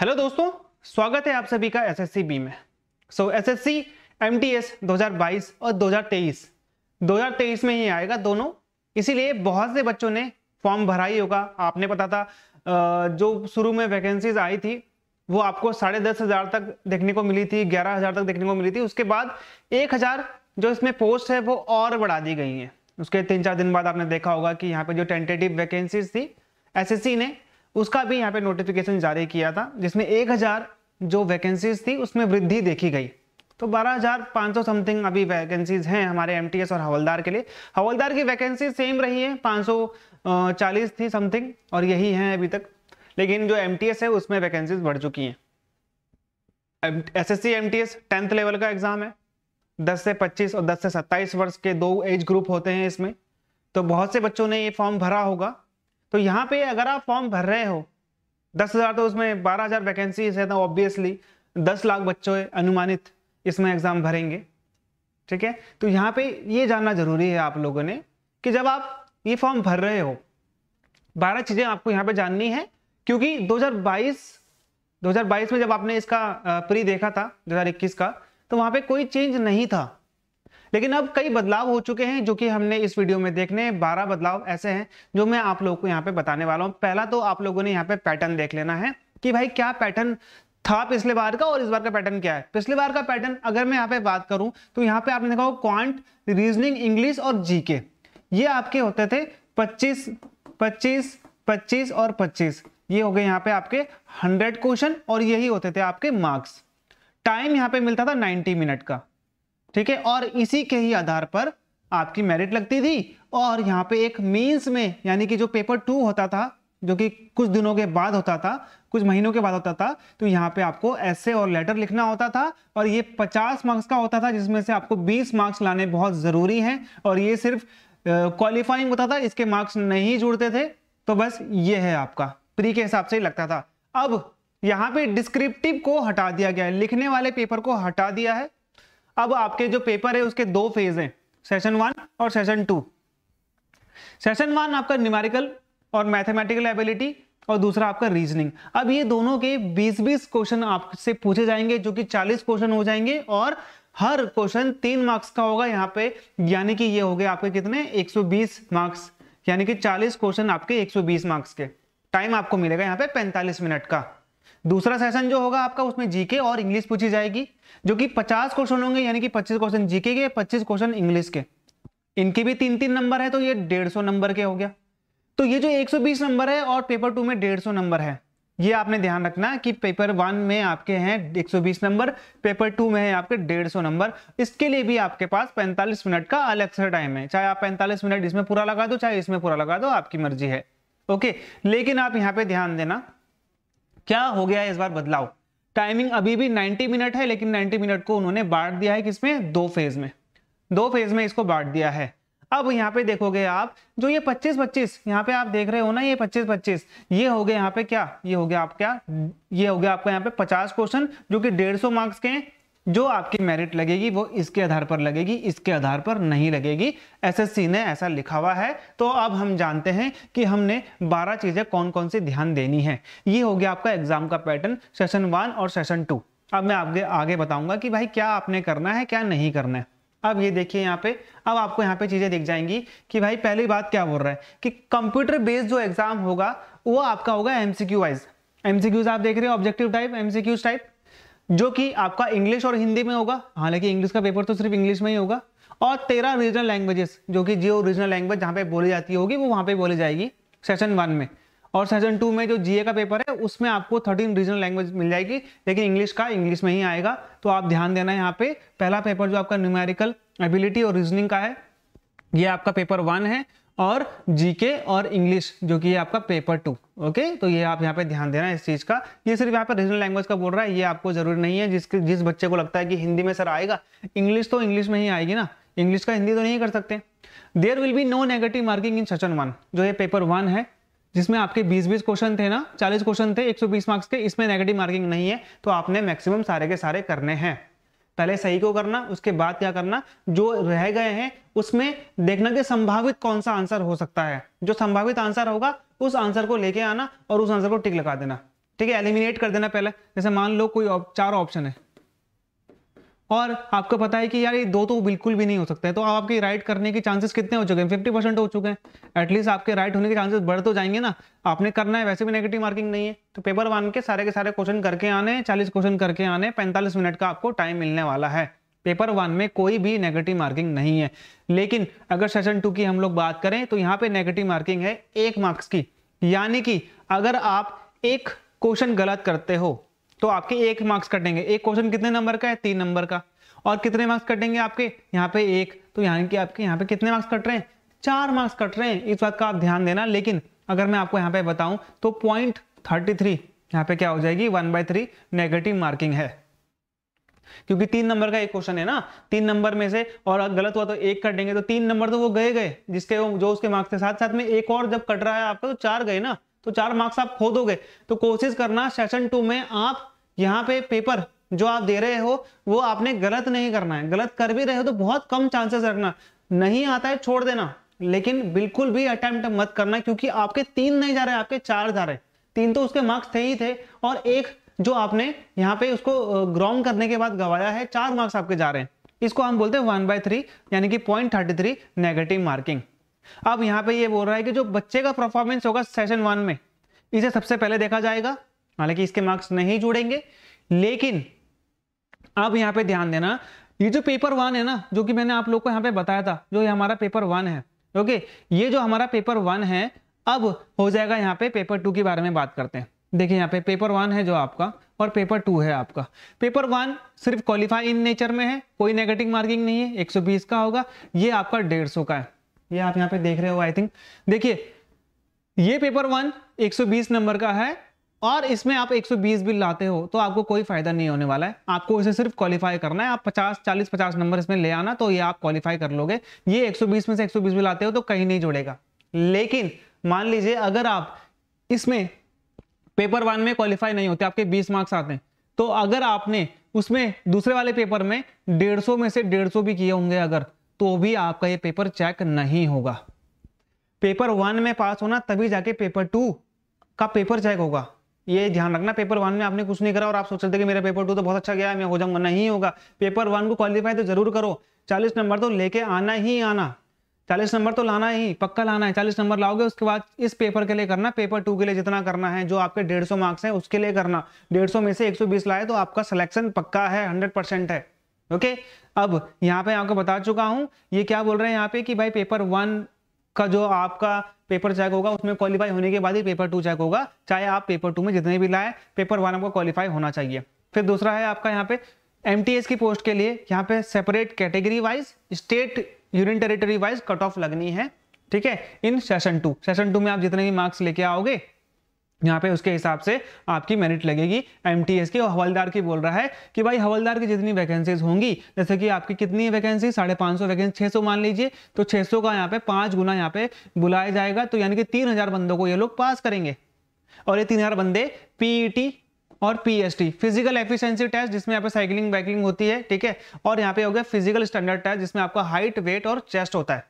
hello दोस्तों स्वागत है आप सभी का एसएससी बी में सो एसएससी एमटीएस 2022 और 2023 2023 में ही आएगा दोनों इसीलिए बहुत से बच्चों ने फॉर्म भरा ही होगा आपने पता था जो शुरू में वैकेंसीज आई थी वो आपको साढ़े दस हजार तक देखने को मिली थी ग्यारह हजार तक देखने को मिली थी उसके बाद एक हजार जो इसमें पोस्ट है वो और बढ़ा दी गई है उसके तीन चार दिन बाद आपने देखा होगा कि यहाँ पे जो टेंटेटिव वैकेंसीज थी एसएससी ने उसका भी यहाँ पे नोटिफिकेशन जारी किया था जिसमें 1000 जो वैकेंसीज थी उसमें वृद्धि देखी गई तो 12,500 समथिंग अभी वैकेंसीज हैं हमारे एम और हवलदार के लिए हवलदार की वैकेंसी सेम रही है 540 थी समथिंग और यही है अभी तक लेकिन जो एम है उसमें वैकेंसीज बढ़ चुकी हैं S S C M tenth level का एग्जाम है 10 से 25 और 10 से 27 वर्ष के दो एज ग्रुप होते हैं इसमें तो बहुत से बच्चों ने ये फॉर्म भरा होगा तो यहाँ पे अगर आप फॉर्म भर रहे हो दस हज़ार तो उसमें बारह हज़ार वैकेंसी है तो ऑब्वियसली दस लाख बच्चों अनुमानित इसमें एग्ज़ाम भरेंगे ठीक है तो यहाँ पे ये जानना ज़रूरी है आप लोगों ने कि जब आप ये फॉर्म भर रहे हो बारह चीज़ें आपको यहाँ पे जाननी है क्योंकि दो 2022 में जब आपने इसका प्री देखा था 2021 का तो वहाँ पे कोई चेंज नहीं था लेकिन अब कई बदलाव हो चुके हैं जो कि हमने इस वीडियो में देखने बारह बदलाव ऐसे हैं जो मैं आप लोगों को यहाँ पे बताने वाला हूँ पहला तो आप लोगों ने यहाँ पे पैटर्न देख लेना है कि भाई क्या पैटर्न था पिछले बार का और इस बार का पैटर्न क्या है पिछले बार का पैटर्न अगर मैं यहाँ पे बात करूं तो यहाँ पे आपने देखा हो क्वांट रीजनिंग इंग्लिश और जीके ये आपके होते थे 25 25 25 और 25 ये हो गए यहाँ पे आपके 100 क्वेश्चन और यही होते थे आपके मार्क्स टाइम यहाँ पे मिलता था 90 मिनट का ठीक है और इसी के ही आधार पर आपकी मेरिट लगती थी और यहाँ पे एक मेंस में यानी कि जो पेपर टू होता था जो कि कुछ दिनों के बाद होता था कुछ महीनों के बाद होता था तो यहाँ पे आपको ऐसे और लेटर लिखना होता था और ये 50 मार्क्स का होता था जिसमें से आपको 20 मार्क्स लाने बहुत ज़रूरी हैं और ये सिर्फ क्वालिफाइंग होता था इसके मार्क्स नहीं जुड़ते थे तो बस ये है आपका प्री के हिसाब से ही लगता था अब यहाँ पे डिस्क्रिप्टिव को हटा दिया गया है लिखने वाले पेपर को हटा दिया है अब आपके जो पेपर है उसके दो फेज हैं सेशन वन और सेशन टू सेशन वन आपका न्यूमेरिकल और मैथमेटिकल एबिलिटी और दूसरा आपका रीजनिंग अब ये दोनों के 20-20 क्वेश्चन आपसे पूछे जाएंगे जो कि 40 क्वेश्चन हो जाएंगे और हर क्वेश्चन तीन मार्क्स का होगा यहाँ पे यानी कि ये हो गए आपके कितने 120 मार्क्स यानी कि 40 क्वेश्चन आपके 120 मार्क्स के टाइम आपको मिलेगा यहाँ पे 45 मिनट का दूसरा सेशन जो होगा आपका उसमें जीके और इंग्लिश पूछी जाएगी जो कि 50 क्वेश्चन होंगे यानी कि 25 क्वेश्चन जीके के 25 क्वेश्चन इंग्लिश के इनके भी तीन तीन नंबर है तो ये 150 नंबर के हो गया तो ये जो 120 नंबर है और पेपर टू में 150 नंबर है ये आपने ध्यान रखना कि पेपर वन में आपके हैं 120 नंबर पेपर टू में है आपके 150 नंबर इसके लिए भी आपके पास 45 मिनट का अलग से टाइम है चाहे आप 45 मिनट इसमें पूरा लगा दो चाहे इसमें पूरा लगा दो आपकी मर्जी है ओके लेकिन आप यहाँ पे ध्यान देना क्या हो गया है इस बार बदलाव टाइमिंग अभी भी 90 मिनट है लेकिन 90 मिनट को उन्होंने बांट दिया है किसमें दो फेज में दो फेज में इसको बांट दिया है अब यहाँ पे देखोगे आप जो ये 25 25 यहाँ पे आप देख रहे हो ना ये 25 25 ये हो गया यहाँ पे क्या ये हो गया आप क्या ये हो गया आपका यहाँ पे 50 क्वेश्चन जो कि 150 मार्क्स के हैं जो आपकी मेरिट लगेगी वो इसके आधार पर लगेगी इसके आधार पर नहीं लगेगी एसएससी ने ऐसा लिखा हुआ है तो अब हम जानते हैं कि हमने 12 चीज़ें कौन कौन सी ध्यान देनी है ये हो गया आपका एग्जाम का पैटर्न सेशन वन और सेशन टू अब मैं आपके आगे बताऊंगा कि भाई क्या आपने करना है क्या नहीं करना है अब ये देखिए यहाँ पे अब आपको यहाँ पे चीज़ें दिख जाएंगी कि भाई पहली बात क्या बोल रहा है कि कंप्यूटर बेस्ड जो एग्जाम होगा वो आपका होगा एमसीक्यू वाइज एमसीक्यूज आप देख रहे हो ऑब्जेक्टिव टाइप एमसीक्यूज टाइप जो कि आपका इंग्लिश और हिंदी में होगा हालांकि इंग्लिश का पेपर तो सिर्फ इंग्लिश में ही होगा और तेरह रीजनल लैंग्वेजेस जो कि जियो रीजनल लैंग्वेज जहाँ पे बोली जाती होगी वो वहाँ पे बोली जाएगी सेशन वन में और सेशन टू में जो जीए का पेपर है उसमें आपको थर्टीन रीजनल लैंग्वेज मिल जाएगी लेकिन इंग्लिश का इंग्लिश में ही आएगा तो आप ध्यान देना यहाँ पे पहला पेपर जो आपका न्यूमेरिकल एबिलिटी और रीजनिंग का है ये आपका पेपर वन है और जीके और इंग्लिश जो कि आपका पेपर टू ओके तो ये आप यहाँ पे ध्यान देना इस चीज़ का ये सिर्फ यहाँ पे रीजनल लैंग्वेज का बोल रहा है ये आपको जरूरी नहीं है जिसके जिस बच्चे को लगता है कि हिंदी में सर आएगा इंग्लिश तो इंग्लिश में ही आएगी ना इंग्लिश का हिंदी तो नहीं कर सकते there will be no negative marking in session one जो ये पेपर वन है जिसमें आपके 20-20 क्वेश्चन थे ना 40 क्वेश्चन थे 120 मार्क्स के इसमें नेगेटिव मार्किंग नहीं है तो आपने मैक्सिमम सारे के सारे करने हैं पहले सही को करना उसके बाद क्या करना जो रह गए हैं उसमें देखना कि संभावित कौन सा आंसर हो सकता है जो संभावित आंसर होगा उस आंसर को लेके आना और उस आंसर को टिक लगा देना ठीक है एलिमिनेट कर देना पहले जैसे मान लो कोई चार ऑप्शन है और आपको पता है कि यार ये दो तो बिल्कुल भी नहीं हो सकते तो आपके राइट करने के चांसेस कितने हो चुके हैं फिफ्टी परसेंट हो चुके हैं एटलीस्ट आपके राइट होने के चांसेस बढ़ तो जाएंगे ना आपने करना है वैसे भी नेगेटिव मार्किंग नहीं है तो पेपर वन के सारे के सारे क्वेश्चन करके आने चालीस क्वेश्चन करके आने पैंतालीस मिनट का आपको टाइम मिलने वाला है पेपर वन में कोई भी नेगेटिव मार्किंग नहीं है लेकिन अगर सेशन टू की हम लोग बात करें तो यहाँ पे नेगेटिव मार्किंग है एक मार्क्स की यानी कि अगर आप एक क्वेश्चन गलत करते हो तो आपके एक मार्क्स कटेंगे एक क्वेश्चन कितने नंबर का है तीन नंबर का और कितने मार्क्स कटेंगे आपके यहाँ पे एक तो यहाँ की आपके यहाँ पे कितने मार्क्स कट रहे हैं चार मार्क्स कट रहे हैं इस बात का आप ध्यान देना लेकिन अगर मैं आपको यहाँ पे बताऊं तो पॉइंट थर्टी थ्री यहाँ पे क्या हो जाएगी one by three negative marking है क्योंकि तीन नंबर का एक क्वेश्चन है ना तीन नंबर में से और गलत हुआ तो एक कटेंगे तो तीन नंबर तो वो गए गए जिसके वो जो उसके मार्क्स थे साथ साथ में एक और जब कट रहा है आपका तो चार गए ना तो चार मार्क्स आप खो दोगे तो कोशिश करना सेशन टू में आप यहाँ पे पेपर जो आप दे रहे हो वो आपने गलत नहीं करना है गलत कर भी रहे हो तो बहुत कम चांसेस रखना नहीं आता है छोड़ देना लेकिन बिल्कुल भी अटेम्प्ट मत करना क्योंकि आपके तीन नहीं जा रहे आपके चार जा रहे तीन तो उसके मार्क्स थे ही थे और एक जो आपने यहाँ पे उसको ग्राउंड करने के बाद गवाया है चार मार्क्स आपके जा रहे हैं इसको हम बोलते हैं वन बाय थ्री यानी कि point thirty three negative marking अब यहाँ पे ये बोल रहा है कि जो बच्चे का परफॉर्मेंस होगा सेशन वन में इसे सबसे पहले देखा जाएगा हालांकि इसके मार्क्स नहीं जुड़ेंगे लेकिन अब यहाँ पे ध्यान देना ये जो पेपर वन है ना जो कि मैंने आप लोग को यहाँ पे बताया था जो ये हमारा पेपर वन है ओके ये जो हमारा पेपर वन है अब हो जाएगा यहाँ पे पेपर टू के बारे में बात करते हैं देखिए यहाँ पे पेपर वन है जो आपका और पेपर टू है आपका पेपर वन सिर्फ क्वालिफाई इन नेचर में है कोई नेगेटिव मार्किंग नहीं है 120 का होगा ये आपका 150 का है ये आप यहाँ पे देख रहे हो आई थिंक देखिए ये पेपर वन 120 नंबर का है और इसमें आप 120 बिल लाते हो तो आपको कोई फायदा नहीं होने वाला है आपको इसे सिर्फ क्वालिफाई करना है आप 50 40 50 नंबर इसमें ले आना तो ये आप क्वालिफाई कर लोगे ये 120 में से 120 बिल आते हो तो कहीं नहीं जुड़ेगा लेकिन मान लीजिए अगर आप इसमें पेपर वन में क्वालिफाई नहीं होते आपके बीस मार्क्स आते हैं तो अगर आपने उसमें दूसरे वाले पेपर में डेढ़ में से डेढ़ भी किए होंगे अगर तो भी आपका ये पेपर चेक नहीं होगा पेपर वन में पास होना तभी जाके पेपर टू का पेपर चेक होगा ये ध्यान रखना पेपर वन में आपने कुछ नहीं करा और आप सोच रहे थे कि मेरा पेपर टू तो बहुत अच्छा गया मैं हो जाऊंगा नहीं होगा पेपर वन को क्वालिफाई तो जरूर करो चालीस नंबर तो लेके आना ही आना चालीस नंबर तो लाना ही पक्का लाना है चालीस नंबर लाओगे उसके बाद इस पेपर के लिए करना पेपर टू के लिए जितना करना है जो आपके डेढ़ सौ मार्क्स हैं उसके लिए करना डेढ़ सौ में से एक सौ बीस लाए तो आपका सिलेक्शन पक्का है हंड्रेड परसेंट है ओके अब यहाँ पे आपको बता चुका हूँ ये क्या बोल रहे हैं यहाँ पे कि भाई पेपर वन का जो आपका पेपर चेक होगा उसमें क्वालिफाई होने के बाद ही पेपर टू चेक होगा चाहे आप पेपर टू में जितने भी लाए पेपर वन आपको क्वालिफाई होना चाहिए फिर दूसरा है आपका यहाँ पे एम की पोस्ट के लिए यहाँ पे separate category wise state union territory wise cut off लगनी है ठीक है in session two session two में आप जितने भी मार्क्स लेके आओगे यहाँ पे उसके हिसाब से आपकी मेरिट लगेगी एम की और हवलदार की बोल रहा है कि भाई हवलदार की जितनी वैकेंसीज होंगी जैसे कि आपकी कितनी वैकेंसी साढ़े पाँच सौ वैकेंसी छः मान लीजिए तो सौ का यहाँ पे पाँच गुना यहाँ पे बुलाया जाएगा तो यानी कि तीन हज़ार बंदों को ये लोग पास करेंगे और ये तीन हज़ार बंदे टी e और टी फिजिकल एफिशेंसी टेस्ट जिसमें यहाँ पे साइकिलिंग वाइकलिंग होती है ठीक है और यहाँ पे हो गया फिजिकल स्टैंडर्ड टेस्ट जिसमें आपका हाइट वेट और चेस्ट होता है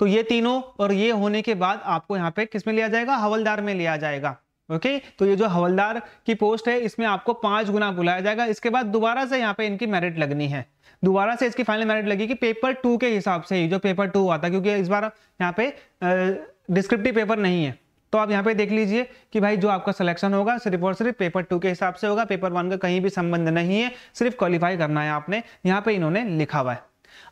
तो ये तीनों और ये होने के बाद आपको यहाँ पे किस में लिया जाएगा हवलदार में लिया जाएगा ओके तो ये जो हवलदार की पोस्ट है इसमें आपको पांच गुना बुलाया जाएगा इसके बाद दोबारा से यहाँ पे इनकी मेरिट लगनी है दोबारा से इसकी फाइनल मेरिट लगेगी पेपर टू के हिसाब से ही जो पेपर टू आता क्योंकि इस बार यहाँ पे डिस्क्रिप्टिव पेपर नहीं है तो आप यहाँ पे देख लीजिए कि भाई जो आपका सिलेक्शन होगा सिर्फ और सिर्फ पेपर टू के हिसाब से होगा पेपर वन का कहीं भी संबंध नहीं है सिर्फ क्वालिफाई करना है आपने यहाँ पे इन्होंने लिखा हुआ है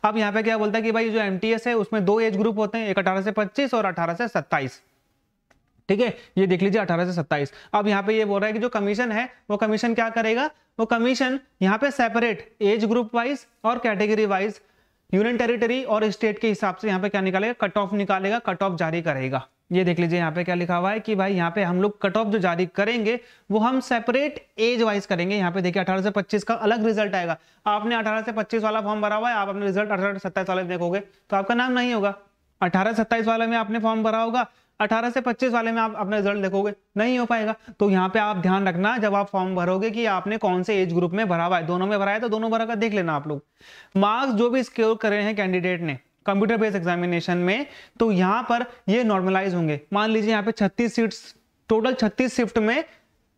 अब यहाँ पे क्या बोलता है कि भाई जो एम है उसमें दो एज ग्रुप होते हैं एक अठारह से पच्चीस और अठारह से सत्ताईस ठीक है ये देख लीजिए अठारह से सत्ताईस अब यहाँ पे ये बोल रहा है कि जो कमीशन है वो कमीशन क्या करेगा वो कमीशन यहाँ पे सेपरेट एज ग्रुप वाइज और कैटेगरी वाइज यूनियन टेरिटरी और स्टेट के हिसाब से यहाँ पे क्या निकालेगा कट ऑफ निकालेगा कट ऑफ जारी करेगा ये देख लीजिए यहाँ पे क्या लिखा हुआ है कि भाई यहाँ पे हम लोग कट ऑफ जो जारी करेंगे वो हम सेपरेट एज वाइज करेंगे यहाँ पे देखिए 18 से 25 का अलग रिजल्ट आएगा आपने 18 से 25 वाला फॉर्म भरा हुआ है आप अपने रिजल्ट अठारह से सत्ताईस वाले देखोगे तो आपका नाम नहीं होगा अठारह सत्ताईस वाले में आपने फॉर्म भरा होगा 18 से 25 वाले में आप अपना रिजल्ट देखोगे नहीं हो पाएगा तो यहाँ पे आप ध्यान रखना जब आप फॉर्म भरोगे कि आपने कौन से एज ग्रुप में भरा हुआ है दोनों में भरा है तो दोनों भरा का देख लेना आप लोग मार्क्स जो भी स्क्योर करे हैं कैंडिडेट ने कंप्यूटर बेस्ड एग्जामिनेशन में तो यहाँ पर ये नॉर्मलाइज होंगे मान लीजिए यहाँ पे छत्तीस सीट टोटल छत्तीस शिफ्ट में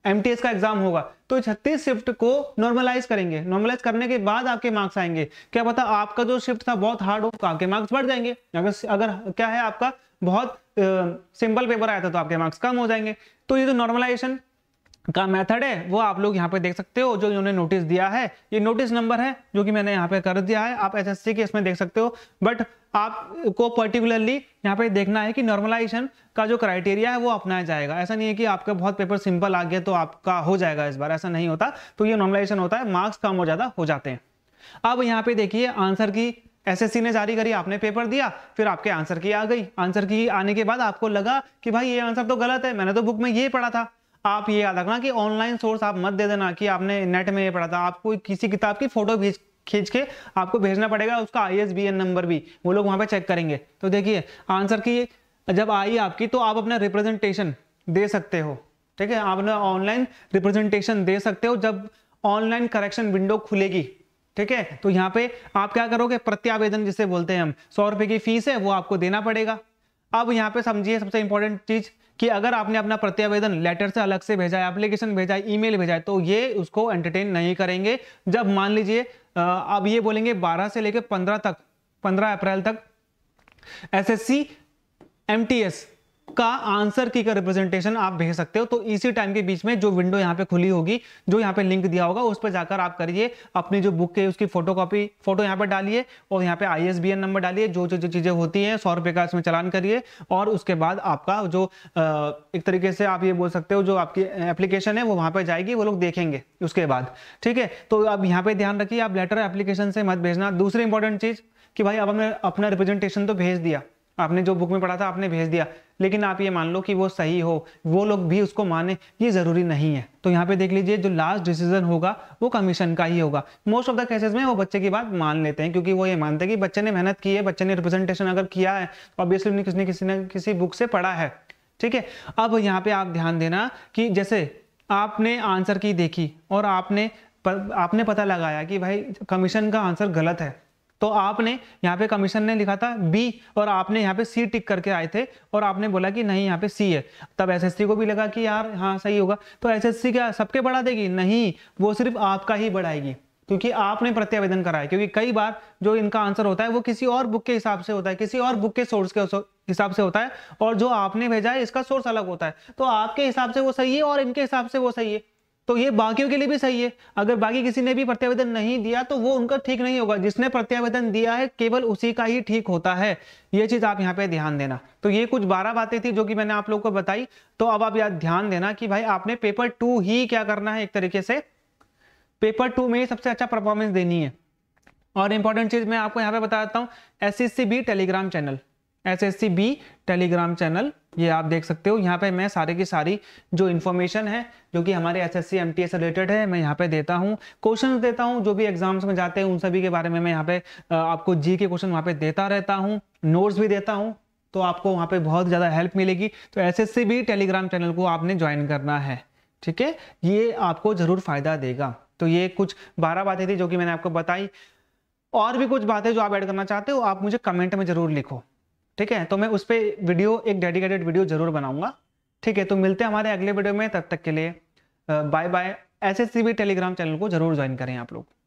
एम का एग्जाम होगा तो छत्तीस शिफ्ट को नॉर्मलाइज करेंगे नॉर्मलाइज करने के बाद आपके मार्क्स आएंगे क्या पता आपका जो शिफ्ट था बहुत हार्ड हो आपके मार्क्स बढ़ जाएंगे अगर अगर क्या है आपका बहुत सिंपल पेपर आया था तो आपके मार्क्स कम हो जाएंगे तो ये जो नॉर्मलाइजेशन का मेथड है वो आप लोग यहाँ पे देख सकते हो जो इन्होंने नोटिस दिया है ये नोटिस नंबर है जो कि मैंने यहाँ पे कर दिया है आप एसएससी के इसमें देख सकते हो बट आपको पर्टिकुलरली यहाँ पे देखना है कि नॉर्मलाइजेशन का जो क्राइटेरिया है वो अपनाया जाएगा ऐसा नहीं है कि आपका बहुत पेपर सिंपल आ गया तो आपका हो जाएगा इस बार ऐसा नहीं होता तो ये नॉर्मलाइजेशन होता है मार्क्स कम हो ज़्यादा हो जाते हैं अब यहाँ पे देखिए आंसर की एसएससी ने जारी करी आपने पेपर दिया फिर आपके आंसर की आ गई आंसर की आने के बाद आपको लगा कि भाई ये आंसर तो गलत है मैंने तो बुक में ये पढ़ा था आप ये याद रखना कि ऑनलाइन सोर्स आप मत दे देना कि आपने नेट में ये पढ़ा था आपको किसी किताब की फोटो भेज खींच के आपको भेजना पड़ेगा उसका आई नंबर भी वो लोग वहाँ पर चेक करेंगे तो देखिए आंसर की जब आई आपकी तो आप अपना रिप्रेजेंटेशन दे सकते हो ठीक है आप अपना ऑनलाइन रिप्रेजेंटेशन दे सकते हो जब ऑनलाइन करेक्शन विंडो खुलेगी ठीक है तो यहां पे आप क्या करोगे प्रत्यावेदन जिसे बोलते हैं हम सौ रुपए की फीस है वो आपको देना पड़ेगा अब यहां पे समझिए सबसे इंपॉर्टेंट चीज कि अगर आपने अपना प्रत्यावेदन लेटर से अलग से भेजा है एप्लीकेशन भेजा है ईमेल भेजा है तो ये उसको एंटरटेन नहीं करेंगे जब मान लीजिए अब ये बोलेंगे बारह से लेकर पंद्रह तक पंद्रह अप्रैल तक टी एस का आंसर की का रिप्रेजेंटेशन आप भेज सकते हो तो इसी टाइम के बीच में जो विंडो यहाँ पे खुली होगी जो यहाँ पे लिंक दिया होगा उस पर जाकर आप करिए अपनी जो बुक है उसकी फोटो कॉपी फोटो यहाँ पे डालिए और यहाँ पे आईएसबीएन नंबर डालिए जो जो जो चीज़ें होती हैं सौ रुपए का इसमें चलान करिए और उसके बाद आपका जो एक तरीके से आप ये बोल सकते हो जो आपकी एप्लीकेशन है वो वहां पर जाएगी वो लोग देखेंगे उसके बाद ठीक है तो अब यहाँ पर ध्यान रखिए आप लेटर एप्लीकेशन से मत भेजना दूसरी इंपॉर्टेंट चीज़ कि भाई अब हमने अपना रिप्रेजेंटेशन तो भेज दिया आपने जो बुक में पढ़ा था आपने भेज दिया लेकिन आप ये मान लो कि वो सही हो वो लोग भी उसको माने ये ज़रूरी नहीं है तो यहाँ पे देख लीजिए जो लास्ट डिसीजन होगा वो कमीशन का ही होगा मोस्ट ऑफ द केसेस में वो बच्चे की बात मान लेते हैं क्योंकि वो ये मानते हैं कि बच्चे ने मेहनत की है बच्चे ने रिप्रेजेंटेशन अगर किया है तो ऑब्वियसली उन्हें किसी किसी ने किसी बुक से पढ़ा है ठीक है अब यहाँ पे आप ध्यान देना कि जैसे आपने आंसर की देखी और आपने आपने पता लगाया कि भाई कमीशन का आंसर गलत है तो आपने यहाँ पे कमीशन ने लिखा था बी और आपने यहाँ पे सी टिक करके आए थे और आपने बोला कि नहीं यहाँ पे सी है तब एसएससी को भी लगा कि यार हाँ सही होगा तो एसएससी क्या सबके बढ़ा देगी नहीं वो सिर्फ आपका ही बढ़ाएगी क्योंकि आपने प्रत्यावेदन कराया क्योंकि कई बार जो इनका आंसर होता है वो किसी और बुक के हिसाब से होता है किसी और बुक के सोर्स के हिसाब से होता है और जो आपने भेजा है इसका सोर्स अलग होता है तो आपके हिसाब से वो सही है और इनके हिसाब से वो सही है तो ये बाकियों के लिए भी सही है अगर बाकी किसी ने भी प्रत्यावेदन नहीं दिया तो वो उनका ठीक नहीं होगा जिसने प्रत्यावेदन दिया है केवल उसी का ही ठीक होता है ये चीज आप यहाँ पे ध्यान देना तो ये कुछ बारह बातें थी जो कि मैंने आप लोग को बताई तो अब आप याद ध्यान देना कि भाई आपने पेपर टू ही क्या करना है एक तरीके से पेपर टू में सबसे अच्छा परफॉर्मेंस देनी है और इंपॉर्टेंट चीज मैं आपको यहाँ पे बता देता हूँ S B Telegram channel S S C B Telegram channel ये आप देख सकते हो यहाँ पे मैं सारे की सारी जो इन्फॉर्मेशन है जो कि हमारे S S C M T S related है मैं यहाँ पे देता हूँ क्वेश्चन देता हूँ जो भी एग्जाम्स में जाते हैं उन सभी के बारे में मैं यहाँ पे आपको जी के क्वेश्चन वहाँ पे देता रहता हूँ नोट्स भी देता हूँ तो आपको वहाँ पे बहुत ज़्यादा हेल्प मिलेगी तो S S C B Telegram channel को आपने ज्वाइन करना है ठीक है ये आपको ज़रूर फ़ायदा देगा तो ये कुछ बारह बातें थी जो कि मैंने आपको बताई और भी कुछ बातें जो आप ऐड करना चाहते हो आप मुझे कमेंट में ज़रूर लिखो ठीक है तो मैं उस पर वीडियो एक डेडिकेटेड वीडियो जरूर बनाऊंगा ठीक है तो मिलते हैं हमारे अगले वीडियो में तब तक के लिए बाय बाय एस भी टेलीग्राम चैनल को जरूर ज्वाइन करें आप लोग